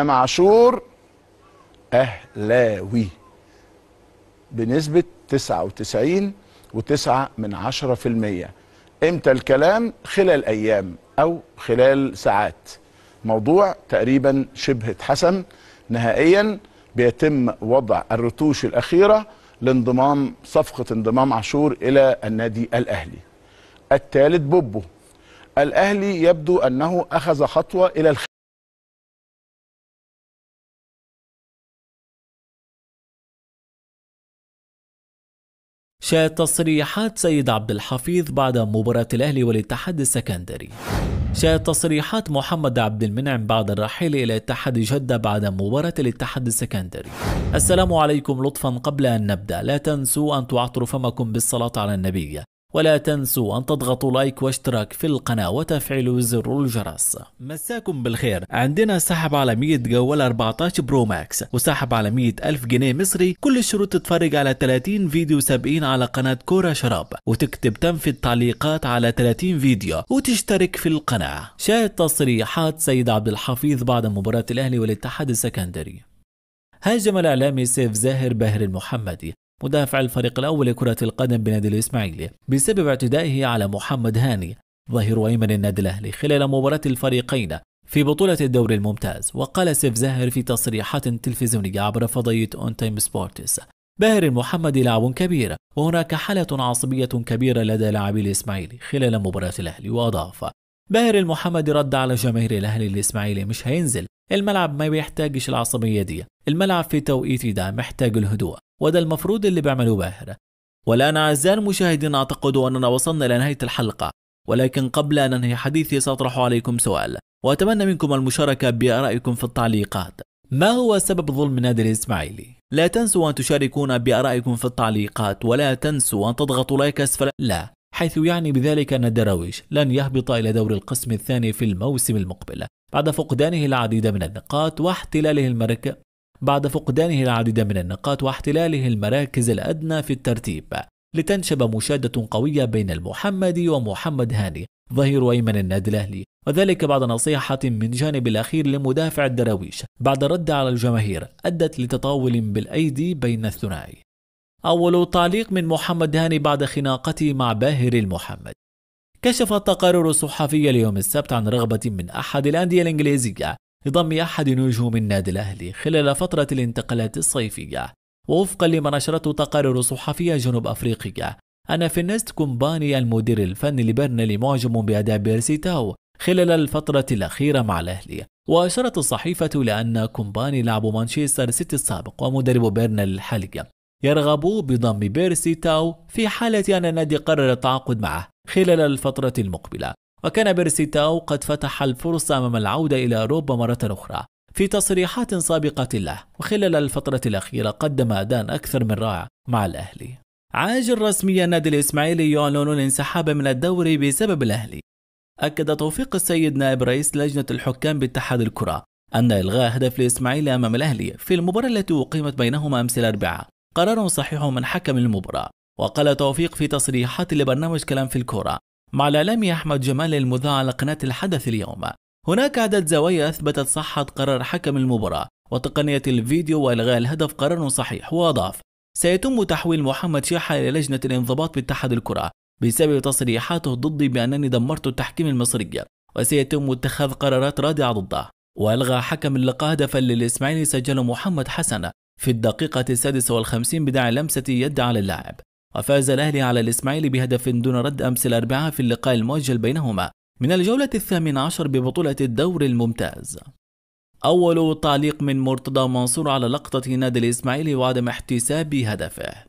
امام عاشور اهلاوي بنسبه 99 من عشرة في المية امتى الكلام خلال ايام او خلال ساعات موضوع تقريبا شبه اتحسم نهائيا بيتم وضع الرتوش الاخيره لانضمام صفقه انضمام عاشور الى النادي الاهلي الثالث بوبو الاهلي يبدو انه اخذ خطوه الى الخ... شاهد تصريحات سيد عبد الحفيظ بعد مباراة الأهلي والاتحاد السكندري شاهد تصريحات محمد عبد المنعم بعد الرحيل إلى اتحاد جدة بعد مباراة الاتحاد السكندري السلام عليكم لطفا قبل أن نبدأ لا تنسوا أن تعطروا فمكم بالصلاة على النبي ولا تنسوا أن تضغطوا لايك واشتراك في القناة وتفعلوا زر الجرس مساكم بالخير عندنا سحب على 100 جوال 14 برو ماكس وسحب على 100 ألف جنيه مصري كل الشروط تتفرج على 30 فيديو سابقين على قناة كورة شراب وتكتب تم في التعليقات على 30 فيديو وتشترك في القناة شاهد تصريحات سيد عبد الحفيظ بعد مباراة الأهلي والاتحاد السكندري هاجم الإعلامي سيف زاهر باهر المحمدي مدافع الفريق الأول لكرة القدم بنادي الإسماعيلي بسبب اعتدائه على محمد هاني ظهير أيمن النادي الأهلي خلال مباراة الفريقين في بطولة الدوري الممتاز وقال سيف زاهر في تصريحات تلفزيونية عبر فضية أون تايم سبورتس باهر المحمدي لاعب كبير وهناك حالة عصبية كبيرة لدى لاعبي الإسماعيلي خلال مباراة الأهلي وأضاف باهر المحمدي رد على جماهير الأهلي الإسماعيلي مش هينزل الملعب ما بيحتاجش العصبية دي الملعب في توقيتي ده محتاج الهدوء وده المفروض اللي بيعملوه باهر والآن أعزائي المشاهدين أعتقد أننا وصلنا إلى نهاية الحلقة ولكن قبل أن أنهي حديثي سأطرح عليكم سؤال وأتمنى منكم المشاركة بآرائكم في التعليقات ما هو سبب ظلم نادر الإسماعيلي؟ لا تنسوا أن تشاركونا بآرائكم في التعليقات ولا تنسوا أن تضغطوا لايك أسفل لا حيث يعني بذلك أن الدراويش لن يهبط إلى دور القسم الثاني في الموسم المقبل بعد فقدانه العديد من النقاط واحتلاله المركز بعد فقدانه العديد من النقاط واحتلاله المراكز الأدنى في الترتيب لتنشب مشادة قوية بين المحمدي ومحمد هاني ظهير أيمن النادي الأهلي وذلك بعد نصيحة من جانب الأخير لمدافع الدراويش بعد رد على الجماهير أدت لتطاول بالأيدي بين الثنائي أول تعليق من محمد هاني بعد خناقته مع باهر المحمد كشف التقارير الصحفية اليوم السبت عن رغبة من أحد الأندية الإنجليزية لضم أحد نجوم النادي الأهلي خلال فترة الانتقالات الصيفية ووفقا لما نشرته تقارير صحفية جنوب أفريقيا أن فينست كومباني المدير الفني لبرنلي معجب بأداء بيرسيتاو خلال الفترة الأخيرة مع الأهلي وأشارت الصحيفة إلى أن كومباني لاعب مانشستر سيتي السابق ومدرب بيرنلي الحالي يرغب بضم بيرسي تاو في حالة أن النادي قرر التعاقد معه خلال الفترة المقبلة وكان بيرسيتاو قد فتح الفرصة أمام العودة إلى أوروبا مرة أخرى في تصريحات سابقة له وخلال الفترة الأخيرة قدم أداء أكثر من رائع مع الأهلي عاجل رسميا النادي الإسماعيلي يعلن الانسحاب من الدوري بسبب الأهلي أكد توفيق السيد نائب رئيس لجنة الحكام باتحاد الكرة أن إلغاء هدف الإسماعيلي أمام الأهلي في المباراة التي أقيمت بينهما أمس الأربعاء قرار صحيح من حكم المباراة وقال توفيق في تصريحات لبرنامج كلام في الكرة مع الإعلامي أحمد جمال المذاع على قناة الحدث اليوم هناك عدد زوايا أثبتت صحة قرار حكم المباراة وتقنية الفيديو وإلغاء الهدف قرار صحيح وأضاف سيتم تحويل محمد شاحة إلى لجنة الانضباط باتحاد الكرة بسبب تصريحاته ضدي بأنني دمرت التحكيم المصري وسيتم اتخاذ قرارات رادعة ضده وألغى حكم اللقاء هدفا للإسماعيلي سجله محمد حسن في الدقيقة السادسة والخمسين لمسة يد على اللاعب وفاز الأهلي على الإسماعيلي بهدف دون رد أمس الأربعاء في اللقاء المؤجل بينهما من الجولة الثامنة عشر ببطولة الدور الممتاز أول تعليق من مرتضى منصور على لقطة نادي الإسماعيلي وعدم احتساب هدفه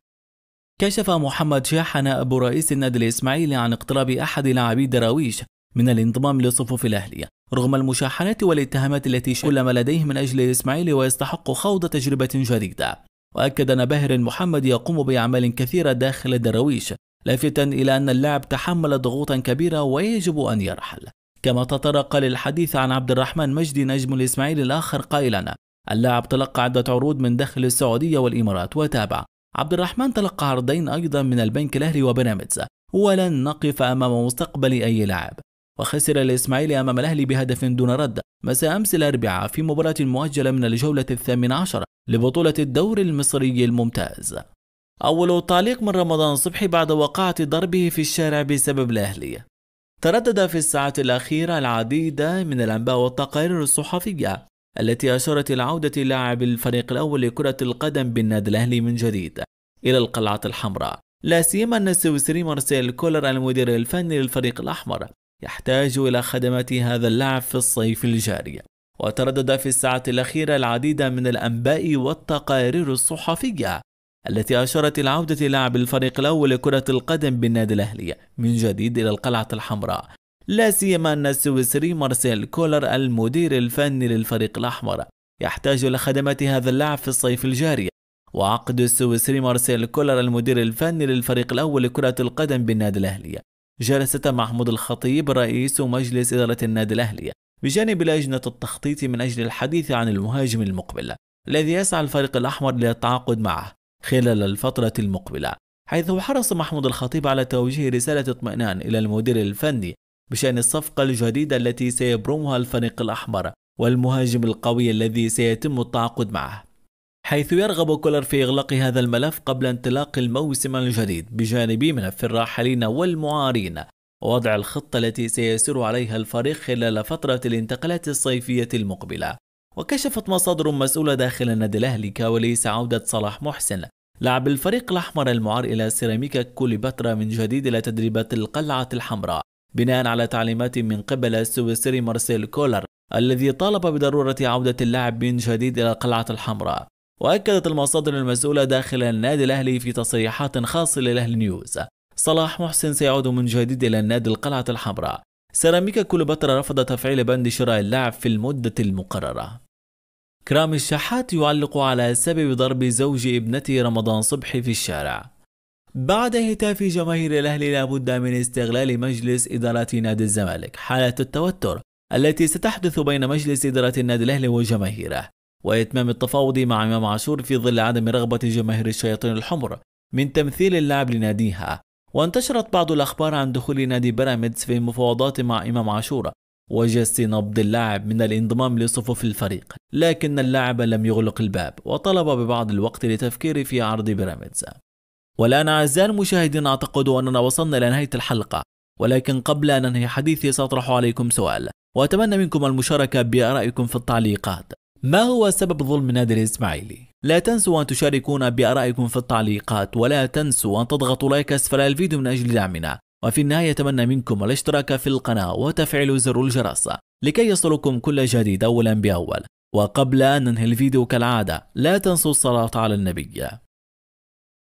كشف محمد شاحن أبو رئيس النادي الإسماعيلي عن اقتراب أحد لاعبي دراويش من الانضمام لصفوف الأهلي رغم المشاحنات والاتهامات التي شل ما لديه من أجل الإسماعيلي ويستحق خوض تجربة جديدة وأكد أن باهر محمد يقوم بأعمال كثيرة داخل الدراويش لافتا إلى أن اللاعب تحمل ضغوطا كبيرة ويجب أن يرحل كما تطرق للحديث عن عبد الرحمن مجدي نجم الإسماعيلي الآخر قائلا اللاعب تلقى عدة عروض من داخل السعودية والإمارات وتابع عبد الرحمن تلقى عرضين أيضا من البنك الأهلي وبيراميدز ولن نقف أمام مستقبل أي لاعب وخسر الإسماعيلي أمام الأهلي بهدف دون رد مساء أمس الأربعاء في مباراة مؤجلة من الجولة الثامنة عشرة لبطولة الدوري المصري الممتاز أول تعليق من رمضان صبحي بعد وقعة ضربه في الشارع بسبب الأهلي تردد في الساعات الأخيرة العديد من الأنباء والتقارير الصحفية التي أشارت إلى عودة لاعب الفريق الأول لكرة القدم بالنادي الأهلي من جديد إلى القلعة الحمراء لا سيما أن السويسري مارسيل كولر المدير الفني للفريق الأحمر يحتاج إلى خدمات هذا اللعب في الصيف الجاري وتردد في الساعة الأخيرة العديد من الأنباء والتقارير الصحفية التي أشارت العودة لعب الفريق الأول لكرة القدم بالنادي الأهلي من جديد إلى القلعة الحمراء لا سيما أن السويسري مارسيل كولر المدير الفني للفريق الأحمر يحتاج إلى خدمات هذا اللاعب في الصيف الجاري وعقد السويسري مارسيل كولر المدير الفني للفريق الأول لكرة القدم بالنادي الأهلي جلست محمود الخطيب رئيس مجلس إدارة النادي الأهلي بجانب لجنة التخطيط من أجل الحديث عن المهاجم المقبل الذي يسعى الفريق الأحمر للتعاقد معه خلال الفترة المقبلة حيث حرص محمود الخطيب على توجيه رسالة اطمئنان إلى المدير الفني بشأن الصفقة الجديدة التي سيبرمها الفريق الأحمر والمهاجم القوي الذي سيتم التعاقد معه حيث يرغب كولر في إغلاق هذا الملف قبل انطلاق الموسم الجديد بجانب ملف الراحلين والمعارين ووضع الخطة التي سيسير عليها الفريق خلال فترة الانتقالات الصيفية المقبلة وكشفت مصادر مسؤولة داخل النادي الأهلي كواليس عودة صلاح محسن لعب الفريق الأحمر المعار إلى سيراميكا كوليباترا من جديد إلى تدريبات القلعة الحمراء بناء على تعليمات من قبل السويسري مارسيل كولر الذي طالب بضرورة عودة اللاعب من جديد إلى القلعة الحمراء وأكدت المصادر المسؤولة داخل النادي الأهلي في تصريحات خاصة للأهلي نيوز صلاح محسن سيعود من جديد إلى النادي القلعة الحمراء سيراميكا كليوباترا رفض تفعيل بند شراء اللاعب في المدة المقررة كرام الشحات يعلق على سبب ضرب زوج ابنته رمضان صبحي في الشارع بعد هتاف جماهير الأهلي لابد من استغلال مجلس إدارة نادي الزمالك حالة التوتر التي ستحدث بين مجلس إدارة النادي الأهلي وجماهيره وإتمام التفاوض مع إمام عاشور في ظل عدم رغبة جماهير الشياطين الحمر من تمثيل اللاعب لناديها وانتشرت بعض الأخبار عن دخول نادي بيراميدز في مفاوضات مع إمام عاشور وجس نبض اللاعب من الانضمام لصفوف الفريق لكن اللاعب لم يغلق الباب وطلب ببعض الوقت لتفكير في عرض بيراميدز والآن أعزائي المشاهدين أعتقد أننا وصلنا إلى نهاية الحلقة ولكن قبل أن أنهي حديثي سأطرح عليكم سؤال وأتمنى منكم المشاركة بآرائكم في التعليقات ما هو سبب ظلم نادر الإسماعيلي؟ لا تنسوا أن تشاركونا بأرائكم في التعليقات ولا تنسوا أن تضغطوا لايك أسفل الفيديو من أجل دعمنا وفي النهاية أتمنى منكم الاشتراك في القناة وتفعيل زر الجرس لكي يصلكم كل جديد أولا بأول وقبل أن ننهي الفيديو كالعادة لا تنسوا الصلاة على النبي